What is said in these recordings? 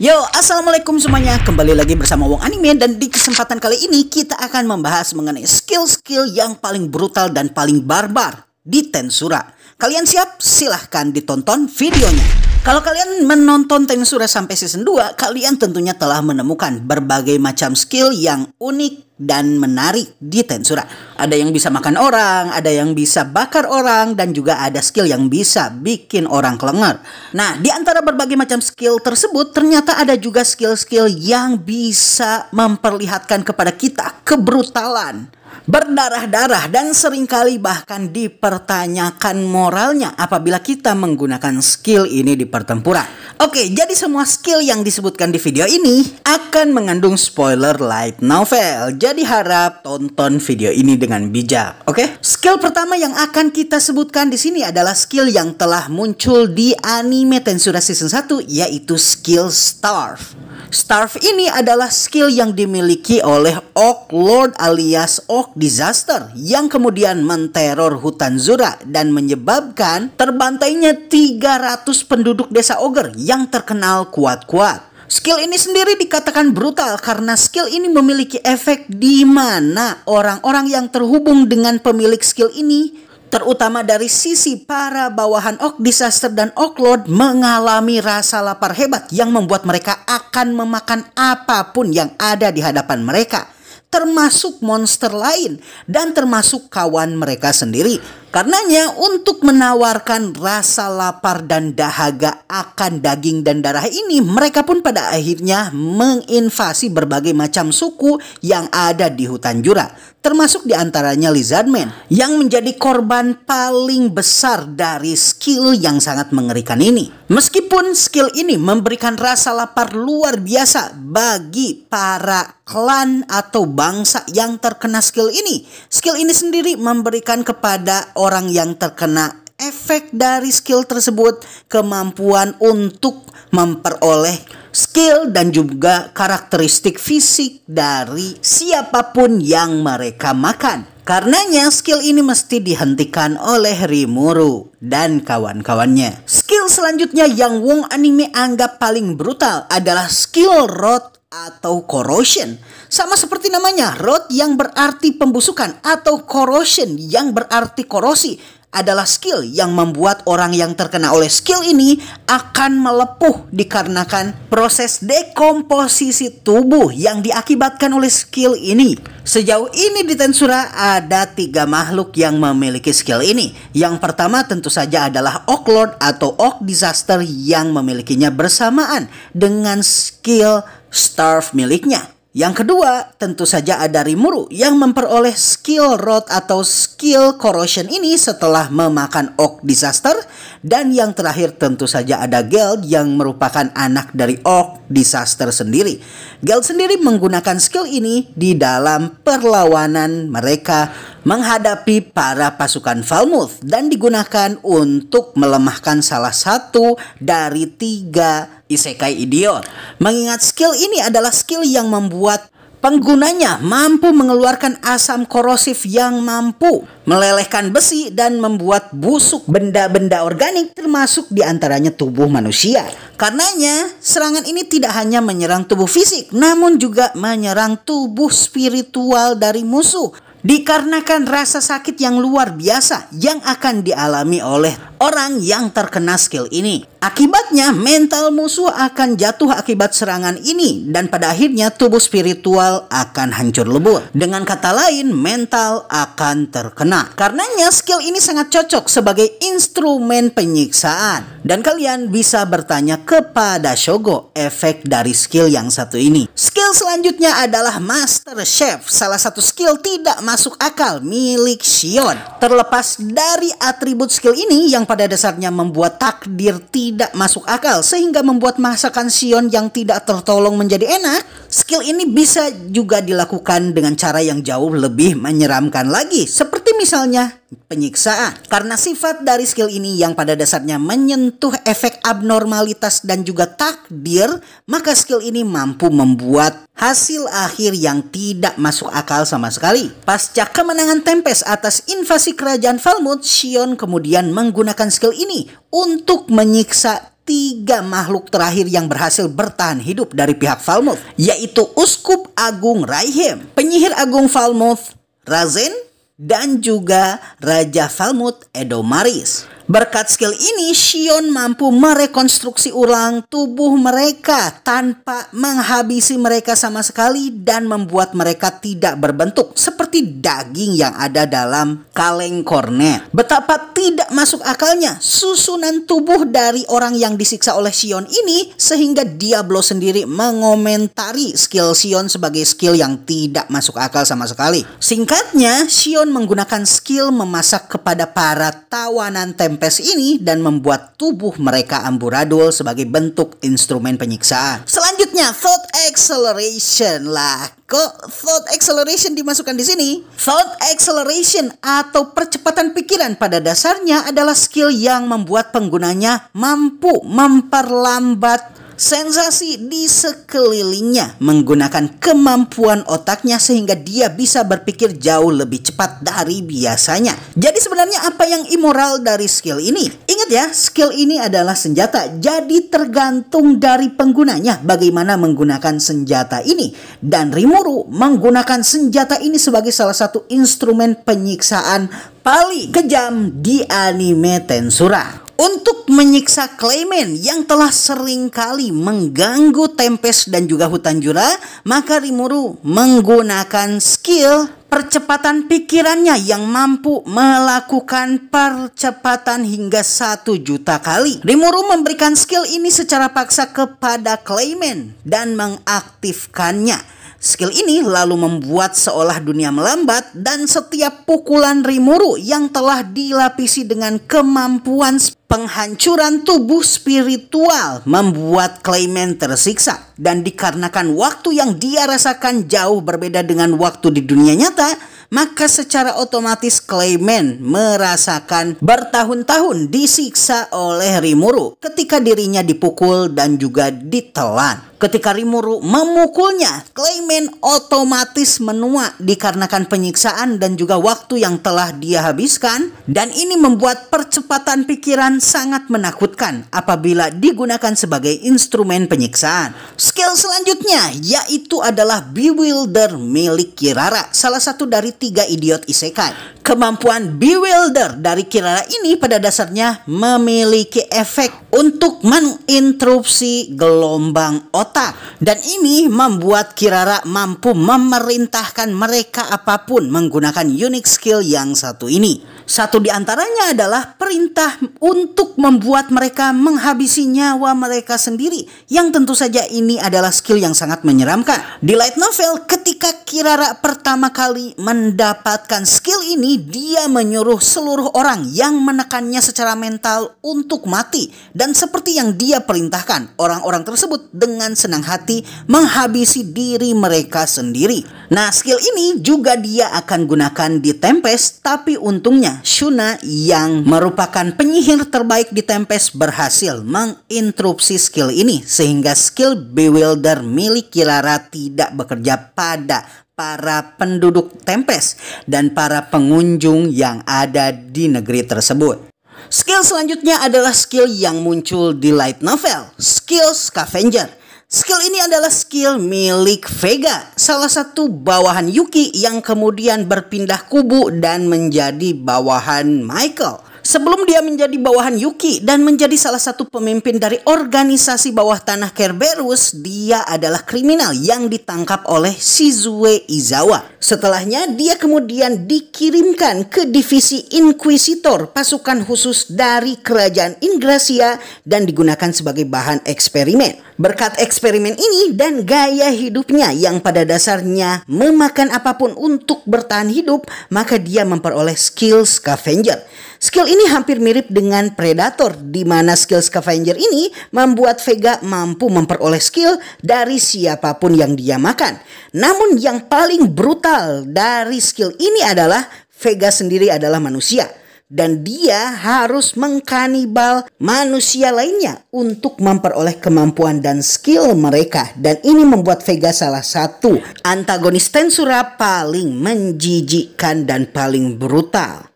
Yo, assalamualaikum semuanya. Kembali lagi bersama Wong Anime dan di kesempatan kali ini kita akan membahas mengenai skill-skill yang paling brutal dan paling barbar di Tensura. Kalian siap? Silahkan ditonton videonya. Kalau kalian menonton Tensura sampai season 2, kalian tentunya telah menemukan berbagai macam skill yang unik dan menarik di Tensura. Ada yang bisa makan orang, ada yang bisa bakar orang, dan juga ada skill yang bisa bikin orang kelengar. Nah, di antara berbagai macam skill tersebut, ternyata ada juga skill-skill yang bisa memperlihatkan kepada kita kebrutalan berdarah-darah dan seringkali bahkan dipertanyakan moralnya apabila kita menggunakan skill ini di pertempuran. Oke, jadi semua skill yang disebutkan di video ini akan mengandung spoiler light novel. Jadi harap tonton video ini dengan bijak, oke? Skill pertama yang akan kita sebutkan di sini adalah skill yang telah muncul di anime Tensura Season 1 yaitu skill Starve. Starve ini adalah skill yang dimiliki oleh Oak Lord alias Oak folk disaster yang kemudian menteror hutan Zura dan menyebabkan terbantainya 300 penduduk desa ogre yang terkenal kuat-kuat. Skill ini sendiri dikatakan brutal karena skill ini memiliki efek di mana orang-orang yang terhubung dengan pemilik skill ini terutama dari sisi para bawahan Ok Disaster dan ok Lord mengalami rasa lapar hebat yang membuat mereka akan memakan apapun yang ada di hadapan mereka termasuk monster lain dan termasuk kawan mereka sendiri Karenanya untuk menawarkan rasa lapar dan dahaga akan daging dan darah ini mereka pun pada akhirnya menginvasi berbagai macam suku yang ada di hutan Jura termasuk diantaranya Lizardman yang menjadi korban paling besar dari skill yang sangat mengerikan ini. Meskipun skill ini memberikan rasa lapar luar biasa bagi para klan atau bangsa yang terkena skill ini, skill ini sendiri memberikan kepada orang yang terkena efek dari skill tersebut kemampuan untuk memperoleh skill dan juga karakteristik fisik dari siapapun yang mereka makan. Karenanya skill ini mesti dihentikan oleh Rimuru dan kawan-kawannya. Skill selanjutnya yang Wong Anime anggap paling brutal adalah skill Road atau corrosion. Sama seperti namanya, rot yang berarti pembusukan atau corrosion yang berarti korosi adalah skill yang membuat orang yang terkena oleh skill ini akan melepuh dikarenakan proses dekomposisi tubuh yang diakibatkan oleh skill ini. Sejauh ini di Tensura ada tiga makhluk yang memiliki skill ini. Yang pertama tentu saja adalah Oak Lord atau Oak Disaster yang memilikinya bersamaan dengan skill Starf miliknya. Yang kedua, tentu saja ada Rimuru yang memperoleh skill rot atau skill corrosion ini setelah memakan Oak Disaster. Dan yang terakhir tentu saja ada Geld yang merupakan anak dari Oak Disaster sendiri. Geld sendiri menggunakan skill ini di dalam perlawanan mereka menghadapi para pasukan Falmouth dan digunakan untuk melemahkan salah satu dari tiga isekai idiot. Mengingat skill ini adalah skill yang membuat Penggunanya mampu mengeluarkan asam korosif yang mampu melelehkan besi dan membuat busuk benda-benda organik termasuk diantaranya tubuh manusia. Karenanya, serangan ini tidak hanya menyerang tubuh fisik, namun juga menyerang tubuh spiritual dari musuh Dikarenakan rasa sakit yang luar biasa yang akan dialami oleh orang yang terkena skill ini. Akibatnya mental musuh akan jatuh akibat serangan ini dan pada akhirnya tubuh spiritual akan hancur lebur. Dengan kata lain mental akan terkena. Karenanya skill ini sangat cocok sebagai instrumen penyiksaan. Dan kalian bisa bertanya kepada Shogo efek dari skill yang satu ini. Skill selanjutnya adalah Master Chef. Salah satu skill tidak masuk akal milik Sion. Terlepas dari atribut skill ini yang pada dasarnya membuat takdir tidak masuk akal sehingga membuat masakan Sion yang tidak tertolong menjadi enak, skill ini bisa juga dilakukan dengan cara yang jauh lebih menyeramkan lagi seperti misalnya penyiksaan. Karena sifat dari skill ini yang pada dasarnya menyentuh efek abnormalitas dan juga takdir, maka skill ini mampu membuat hasil akhir yang tidak masuk akal sama sekali. Pas Pasca kemenangan Tempest atas invasi kerajaan Falmouth, Sion kemudian menggunakan skill ini untuk menyiksa tiga makhluk terakhir yang berhasil bertahan hidup dari pihak Falmouth, yaitu Uskup Agung Raihem, penyihir Agung Falmouth, Razen, dan juga Raja Falmouth Edomaris. Berkat skill ini, Shion mampu merekonstruksi ulang tubuh mereka tanpa menghabisi mereka sama sekali dan membuat mereka tidak berbentuk seperti daging yang ada dalam kaleng kornet. Betapa tidak masuk akalnya susunan tubuh dari orang yang disiksa oleh Shion ini sehingga Diablo sendiri mengomentari skill Shion sebagai skill yang tidak masuk akal sama sekali. Singkatnya, Shion menggunakan skill memasak kepada para tawanan tempat pempes ini dan membuat tubuh mereka amburadul sebagai bentuk instrumen penyiksaan. Selanjutnya, thought acceleration lah. Kok thought acceleration dimasukkan di sini? Thought acceleration atau percepatan pikiran pada dasarnya adalah skill yang membuat penggunanya mampu memperlambat sensasi di sekelilingnya menggunakan kemampuan otaknya sehingga dia bisa berpikir jauh lebih cepat dari biasanya. Jadi sebenarnya apa yang immoral dari skill ini? Ingat ya, skill ini adalah senjata. Jadi tergantung dari penggunanya bagaimana menggunakan senjata ini. Dan Rimuru menggunakan senjata ini sebagai salah satu instrumen penyiksaan paling kejam di anime Tensura untuk menyiksa Clayman yang telah sering kali mengganggu Tempest dan juga hutan jura, maka Rimuru menggunakan skill percepatan pikirannya yang mampu melakukan percepatan hingga satu juta kali. Rimuru memberikan skill ini secara paksa kepada Clayman dan mengaktifkannya. Skill ini lalu membuat seolah dunia melambat dan setiap pukulan Rimuru yang telah dilapisi dengan kemampuan Penghancuran tubuh spiritual membuat Clayman tersiksa dan dikarenakan waktu yang dia rasakan jauh berbeda dengan waktu di dunia nyata, maka secara otomatis Clayman merasakan bertahun-tahun disiksa oleh Rimuru ketika dirinya dipukul dan juga ditelan. Ketika Rimuru memukulnya, Clayman otomatis menua dikarenakan penyiksaan dan juga waktu yang telah dia habiskan dan ini membuat percepatan pikiran sangat menakutkan apabila digunakan sebagai instrumen penyiksaan. Skill selanjutnya yaitu adalah Bewilder milik Kirara, salah satu dari tiga idiot isekai. Kemampuan Bewilder dari Kirara ini pada dasarnya memiliki efek untuk menginterupsi gelombang otak kota dan ini membuat Kirara mampu memerintahkan mereka apapun menggunakan unique skill yang satu ini. Satu di antaranya adalah perintah untuk membuat mereka menghabisi nyawa mereka sendiri, yang tentu saja ini adalah skill yang sangat menyeramkan. Di light novel, ketika Kirara pertama kali mendapatkan skill ini, dia menyuruh seluruh orang yang menekannya secara mental untuk mati, dan seperti yang dia perintahkan, orang-orang tersebut dengan senang hati menghabisi diri mereka sendiri. Nah, skill ini juga dia akan gunakan di Tempest, tapi untungnya Shuna yang merupakan penyihir terbaik di Tempest berhasil menginterupsi skill ini sehingga skill Bewilder milik Kilara tidak bekerja pada para penduduk Tempest dan para pengunjung yang ada di negeri tersebut. Skill selanjutnya adalah skill yang muncul di light novel, skill scavenger. Skill ini adalah skill milik Vega, salah satu bawahan Yuki yang kemudian berpindah kubu dan menjadi bawahan Michael. Sebelum dia menjadi bawahan Yuki dan menjadi salah satu pemimpin dari organisasi bawah tanah Kerberus, dia adalah kriminal yang ditangkap oleh Shizue Izawa. Setelahnya, dia kemudian dikirimkan ke divisi Inquisitor, pasukan khusus dari kerajaan Ingrasia dan digunakan sebagai bahan eksperimen. Berkat eksperimen ini dan gaya hidupnya yang pada dasarnya memakan apapun untuk bertahan hidup, maka dia memperoleh skills scavenger. Skill ini hampir mirip dengan Predator, di mana skill Scavenger ini membuat Vega mampu memperoleh skill dari siapapun yang dia makan. Namun yang paling brutal dari skill ini adalah Vega sendiri adalah manusia dan dia harus mengkanibal manusia lainnya untuk memperoleh kemampuan dan skill mereka dan ini membuat Vega salah satu antagonis Tensura paling menjijikkan dan paling brutal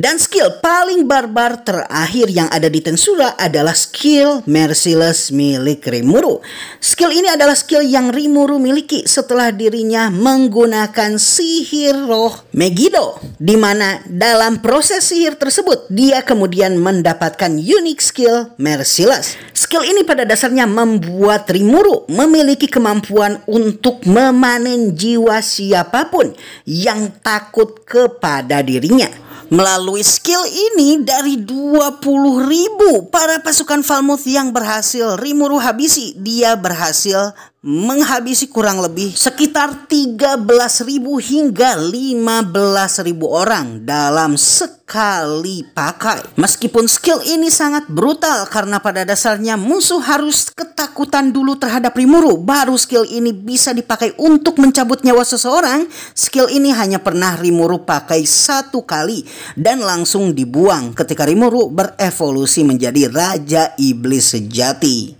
dan skill paling barbar terakhir yang ada di Tensura adalah skill Merciless milik Rimuru. Skill ini adalah skill yang Rimuru miliki setelah dirinya menggunakan sihir roh Megiddo. Di mana dalam proses sihir tersebut dia kemudian mendapatkan unique skill Merciless. Skill ini pada dasarnya membuat Rimuru memiliki kemampuan untuk memanen jiwa siapapun yang takut kepada dirinya. Melalui skill ini dari 20 ribu para pasukan Falmouth yang berhasil Rimuru habisi, dia berhasil menghabisi kurang lebih sekitar 13.000 hingga 15.000 orang dalam sekali pakai. Meskipun skill ini sangat brutal karena pada dasarnya musuh harus ketakutan dulu terhadap Rimuru baru skill ini bisa dipakai untuk mencabut nyawa seseorang. Skill ini hanya pernah Rimuru pakai satu kali dan langsung dibuang ketika Rimuru berevolusi menjadi Raja Iblis sejati.